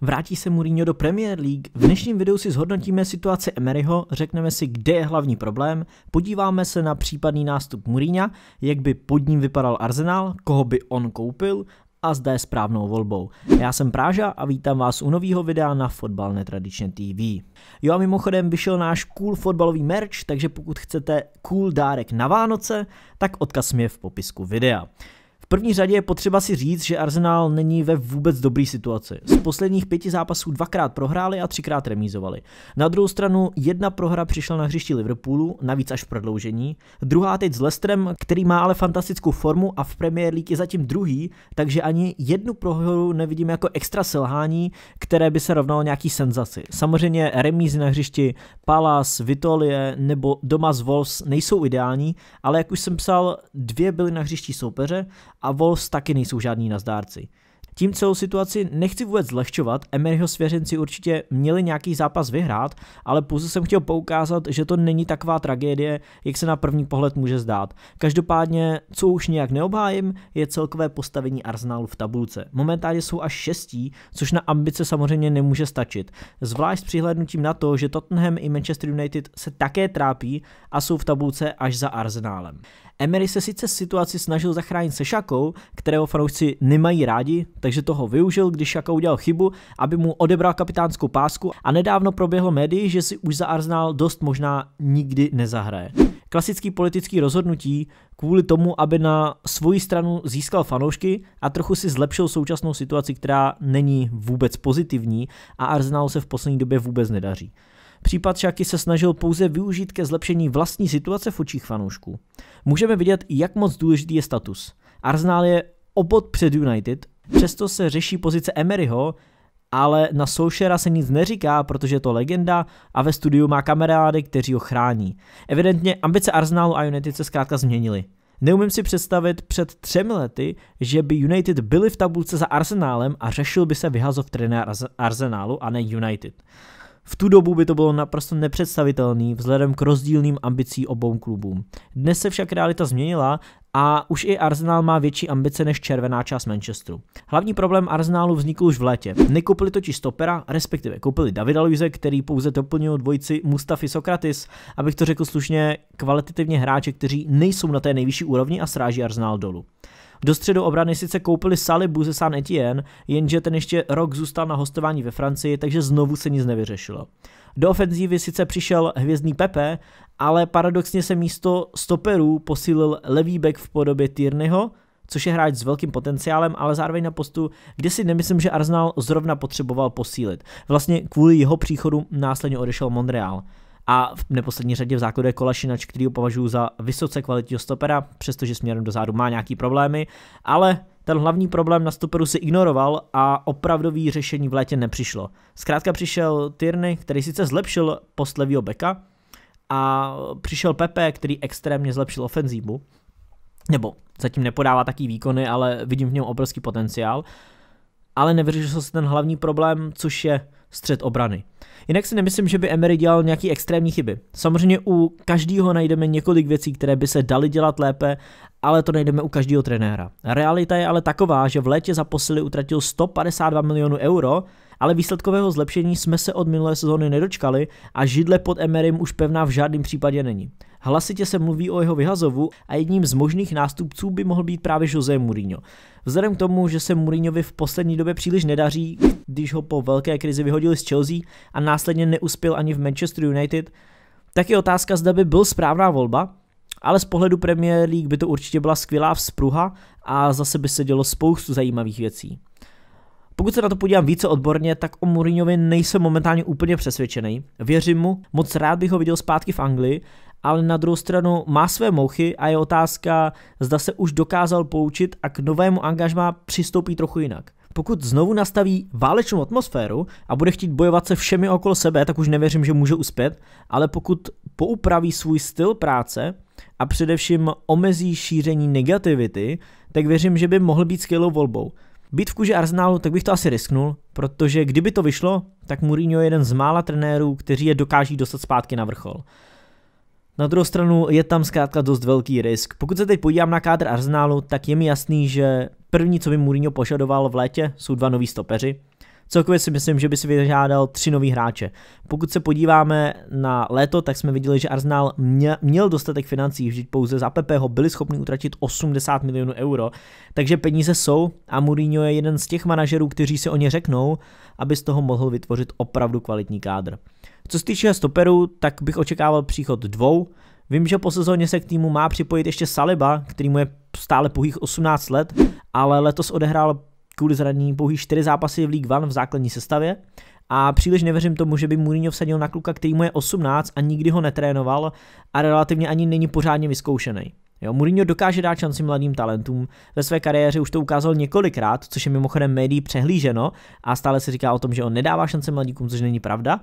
Vrátí se Mourinho do Premier League? V dnešním videu si zhodnotíme situaci Emeryho, řekneme si, kde je hlavní problém, podíváme se na případný nástup Mourinha, jak by pod ním vypadal Arsenal, koho by on koupil a zda je správnou volbou. Já jsem Práža a vítám vás u nového videa na Fotbal Netradičně TV. Jo a mimochodem vyšel náš cool fotbalový merch, takže pokud chcete cool dárek na Vánoce, tak odkaz mi je v popisku videa. V první řadě je potřeba si říct, že Arsenal není ve vůbec dobré situaci. Z posledních pěti zápasů dvakrát prohráli a třikrát remízovali. Na druhou stranu jedna prohra přišla na hřišti Liverpoolu, navíc až v prodloužení, druhá teď s Lestrem, který má ale fantastickou formu a v Premier League je zatím druhý, takže ani jednu prohru nevidím jako extra selhání, které by se rovnalo nějaký senzaci. Samozřejmě remízy na hřišti Palace, Vitolie nebo doma z Wolves nejsou ideální, ale jak už jsem psal, dvě byly na hřišti soupeře a Wolves taky nejsou žádní nazdárci. Tím celou situaci nechci vůbec zlehčovat, Emeryho svěřenci určitě měli nějaký zápas vyhrát, ale pouze jsem chtěl poukázat, že to není taková tragédie, jak se na první pohled může zdát. Každopádně, co už nějak neobhájím, je celkové postavení Arsenalu v tabulce. Momentálně jsou až šestí, což na ambice samozřejmě nemůže stačit. Zvlášť s přihlednutím na to, že Tottenham i Manchester United se také trápí a jsou v tabulce až za Arsenálem. Emery se sice situaci snažil zachránit se šakou, kterého fanoušci nemají rádi, takže toho využil, když Šaka udělal chybu, aby mu odebral kapitánskou pásku a nedávno proběhlo médii, že si už za Arsenal dost možná nikdy nezahraje klasický politický rozhodnutí kvůli tomu, aby na svoji stranu získal fanoušky a trochu si zlepšil současnou situaci, která není vůbec pozitivní a Arsenal se v poslední době vůbec nedaří. Případ Šaky se snažil pouze využít ke zlepšení vlastní situace v očích fanoušků. Můžeme vidět, jak moc důležitý je status. Arsenal je obod před United Přesto se řeší pozice Emeryho, ale na Soušera se nic neříká, protože je to legenda a ve studiu má kamarády, kteří ho chrání. Evidentně ambice Arsenalu a United se zkrátka změnily. Neumím si představit před třemi lety, že by United byli v tabulce za Arsenálem a řešil by se vyhazov trenéra Arsenálu a ne United. V tu dobu by to bylo naprosto nepředstavitelné vzhledem k rozdílným ambicí obou klubů. Dnes se však realita změnila a už i Arsenal má větší ambice než červená část Manchesteru. Hlavní problém Arsenalu vznikl už v létě. Nekoupili totiž stopera, respektive koupili Davida Luise, který pouze doplnil dvojici Mustafi Sokratis, abych to řekl slušně, kvalitativně hráče, kteří nejsou na té nejvyšší úrovni a sráží Arsenal dolů. Do středu obrany sice koupili Salibu ze San Etienne, jenže ten ještě rok zůstal na hostování ve Francii, takže znovu se nic nevyřešilo. Do ofenzívy sice přišel hvězdný Pepe, ale paradoxně se místo stoperů posílil levý back v podobě Tierneyho, což je hráč s velkým potenciálem, ale zároveň na postu, kde si nemyslím, že Arsenal zrovna potřeboval posílit. Vlastně kvůli jeho příchodu následně odešel Montreal a v neposlední řadě v základu je Kolašinač, který ho považuji za vysoce kvalitního stopera, přestože směrem dozadu má nějaký problémy, ale ten hlavní problém na stoperu si ignoroval a opravdový řešení v létě nepřišlo. Zkrátka přišel Tyrny, který sice zlepšil post levýho beka a přišel Pepe, který extrémně zlepšil ofenzívu, nebo zatím nepodává taký výkony, ale vidím v něm obrovský potenciál, ale nevyřešil se ten hlavní problém, což je střed obrany. Jinak si nemyslím, že by Emery dělal nějaký extrémní chyby. Samozřejmě u každého najdeme několik věcí, které by se daly dělat lépe, ale to najdeme u každého trenéra. Realita je ale taková, že v létě za posily utratil 152 milionů euro ale výsledkového zlepšení jsme se od minulé sezóny nedočkali a židle pod Emerym už pevná v žádném případě není. Hlasitě se mluví o jeho vyhazovu a jedním z možných nástupců by mohl být právě Jose Mourinho. Vzhledem k tomu, že se Mourinhovi v poslední době příliš nedaří, když ho po velké krizi vyhodili z Chelsea a následně neuspěl ani v Manchester United, tak je otázka, zda by byl správná volba, ale z pohledu Premier League by to určitě byla skvělá vzpruha a zase by se dělo spoustu zajímavých věcí. Pokud se na to podívám více odborně, tak o Mourinhovi nejsem momentálně úplně přesvědčený. Věřím mu, moc rád bych ho viděl zpátky v Anglii, ale na druhou stranu má své mouchy a je otázka, zda se už dokázal poučit a k novému angažmá přistoupí trochu jinak. Pokud znovu nastaví válečnou atmosféru a bude chtít bojovat se všemi okolo sebe, tak už nevěřím, že může uspět, ale pokud poupraví svůj styl práce a především omezí šíření negativity, tak věřím, že by mohl být skvělou volbou. Být v kůži Arsenalu, tak bych to asi risknul, protože kdyby to vyšlo, tak Mourinho je jeden z mála trenérů, kteří je dokáží dostat zpátky na vrchol. Na druhou stranu je tam zkrátka dost velký risk. Pokud se teď podívám na kádr Arsenalu, tak je mi jasný, že první, co by Mourinho požadoval v létě, jsou dva noví stopeři. Celkově si myslím, že by si vyžádal tři nový hráče. Pokud se podíváme na léto, tak jsme viděli, že Arsenal měl dostatek financí, vždyť pouze za Pepeho byli schopni utratit 80 milionů euro, takže peníze jsou a Mourinho je jeden z těch manažerů, kteří si o ně řeknou, aby z toho mohl vytvořit opravdu kvalitní kádr. Co se týče stoperů, tak bych očekával příchod dvou, Vím, že po sezóně se k týmu má připojit ještě Saliba, který mu je stále pouhých 18 let, ale letos odehrál kvůli zranění pouhý 4 zápasy v League One v základní sestavě a příliš nevěřím tomu, že by Mourinho vsadil na kluka, který mu je 18 a nikdy ho netrénoval a relativně ani není pořádně vyzkoušený. Jo, Mourinho dokáže dát šanci mladým talentům, ve své kariéře už to ukázal několikrát, což je mimochodem médií přehlíženo a stále se říká o tom, že on nedává šance mladíkům, což není pravda,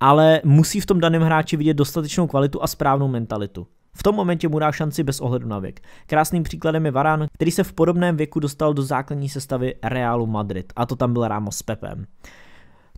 ale musí v tom daném hráči vidět dostatečnou kvalitu a správnou mentalitu. V tom momentě mu dá šanci bez ohledu na věk. Krásným příkladem je Varán, který se v podobném věku dostal do základní sestavy Realu Madrid a to tam byl Ramos s Pepem.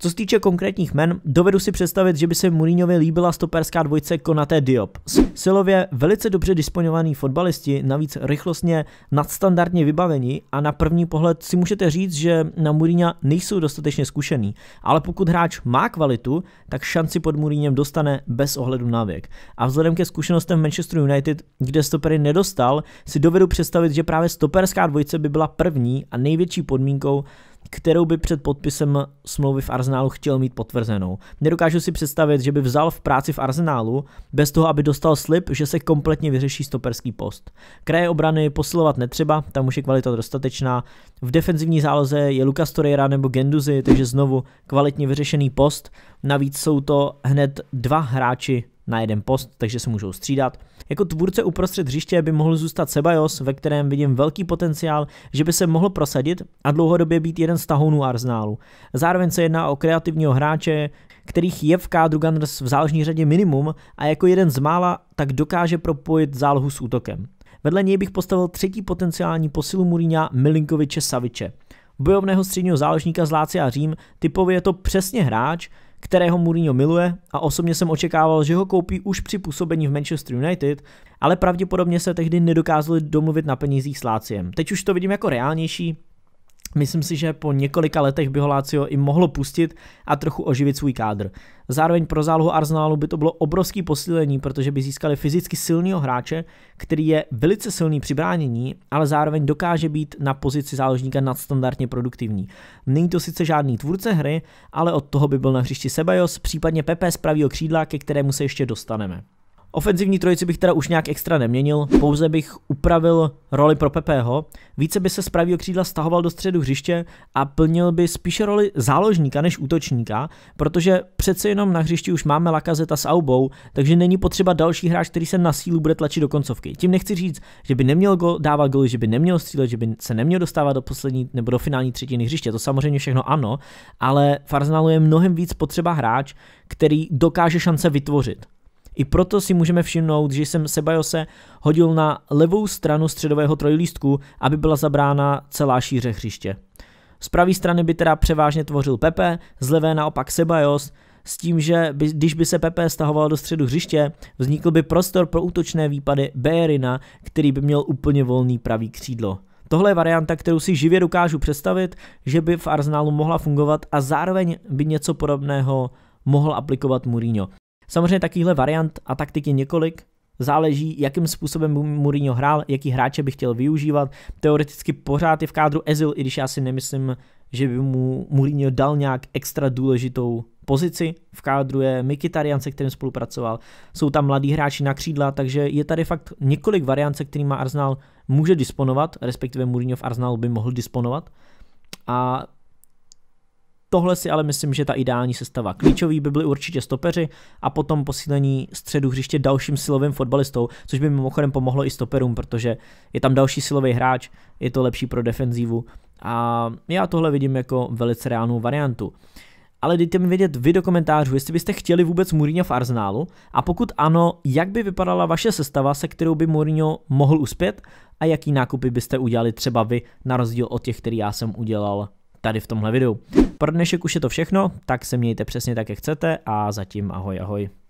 Co se týče konkrétních men, dovedu si představit, že by se Mourinhovi líbila stoperská dvojce Konaté Diop. Silově velice dobře disponovaní fotbalisti, navíc rychlostně nadstandardně vybavení a na první pohled si můžete říct, že na Mourinha nejsou dostatečně zkušený, ale pokud hráč má kvalitu, tak šanci pod Mourinhem dostane bez ohledu na věk. A vzhledem ke zkušenostem Manchester United, kde stopery nedostal, si dovedu představit, že právě stoperská dvojice by byla první a největší podmínkou kterou by před podpisem smlouvy v Arsenálu chtěl mít potvrzenou. Nedokážu si představit, že by vzal v práci v Arsenálu bez toho, aby dostal slib, že se kompletně vyřeší stoperský post. Kraje obrany posilovat netřeba, tam už je kvalita dostatečná. V defenzivní záloze je Lucas Torreira nebo Genduzi, takže znovu kvalitně vyřešený post. Navíc jsou to hned dva hráči na jeden post, takže se můžou střídat. Jako tvůrce uprostřed hřiště by mohl zůstat Sebajos, ve kterém vidím velký potenciál, že by se mohl prosadit a dlouhodobě být jeden z tahounů Arsenalu. Zároveň se jedná o kreativního hráče, kterých je v kádru Gunners v záložní řadě minimum a jako jeden z mála tak dokáže propojit zálohu s útokem. Vedle něj bych postavil třetí potenciální posilu Murína Milinkoviče Saviče bojovného středního záložníka z Lácia Řím, typově je to přesně hráč, kterého Mourinho miluje a osobně jsem očekával, že ho koupí už při působení v Manchester United, ale pravděpodobně se tehdy nedokázali domluvit na penězích s Láciem. Teď už to vidím jako reálnější, Myslím si, že po několika letech by ho Lazio i mohlo pustit a trochu oživit svůj kádr. Zároveň pro zálohu Arsenalu by to bylo obrovský posílení, protože by získali fyzicky silného hráče, který je velice silný při bránění, ale zároveň dokáže být na pozici záložníka nadstandardně produktivní. Není to sice žádný tvůrce hry, ale od toho by byl na hřišti Sebajos, případně Pepe z pravého křídla, ke kterému se ještě dostaneme. Ofenzivní trojici bych teda už nějak extra neměnil, pouze bych upravil roli pro Pepeho, více by se z pravého křídla stahoval do středu hřiště a plnil by spíše roli záložníka než útočníka, protože přece jenom na hřišti už máme Lakazeta s Aubou, takže není potřeba další hráč, který se na sílu bude tlačit do koncovky. Tím nechci říct, že by neměl go, dávat goly, že by neměl střílet, že by se neměl dostávat do poslední nebo do finální třetiny hřiště, to samozřejmě všechno ano, ale Farznalu je mnohem víc potřeba hráč, který dokáže šance vytvořit. I proto si můžeme všimnout, že jsem Sebajose hodil na levou stranu středového trojlístku, aby byla zabrána celá šíře hřiště. Z pravé strany by teda převážně tvořil Pepe, z levé naopak Sebajos, s tím, že by, když by se Pepe stahoval do středu hřiště, vznikl by prostor pro útočné výpady Bérina, který by měl úplně volný pravý křídlo. Tohle je varianta, kterou si živě dokážu představit, že by v Arsenalu mohla fungovat a zároveň by něco podobného mohl aplikovat Mourinho. Samozřejmě takovýchhle variant a taktik je několik, záleží, jakým způsobem Mourinho hrál, jaký hráče by chtěl využívat. Teoreticky pořád je v kádru Ezil, i když já si nemyslím, že by mu Mourinho dal nějak extra důležitou pozici. V kádru je Mikitarian, se kterým spolupracoval. Jsou tam mladí hráči na křídla, takže je tady fakt několik variant, se kterými Arsenal může disponovat, respektive Mourinho v Arsenalu by mohl disponovat. A Tohle si ale myslím, že ta ideální sestava. Klíčový by byli určitě stopeři a potom posílení středu hřiště dalším silovým fotbalistou, což by mimochodem pomohlo i stoperům, protože je tam další silový hráč, je to lepší pro defenzívu a já tohle vidím jako velice reálnou variantu. Ale dejte mi vědět vy do komentářů, jestli byste chtěli vůbec Mourinho v Arsenálu a pokud ano, jak by vypadala vaše sestava, se kterou by Mourinho mohl uspět a jaký nákupy byste udělali třeba vy na rozdíl od těch, který já jsem udělal tady v tomhle videu. Pro dnešek už je to všechno, tak se mějte přesně tak, jak chcete a zatím ahoj ahoj.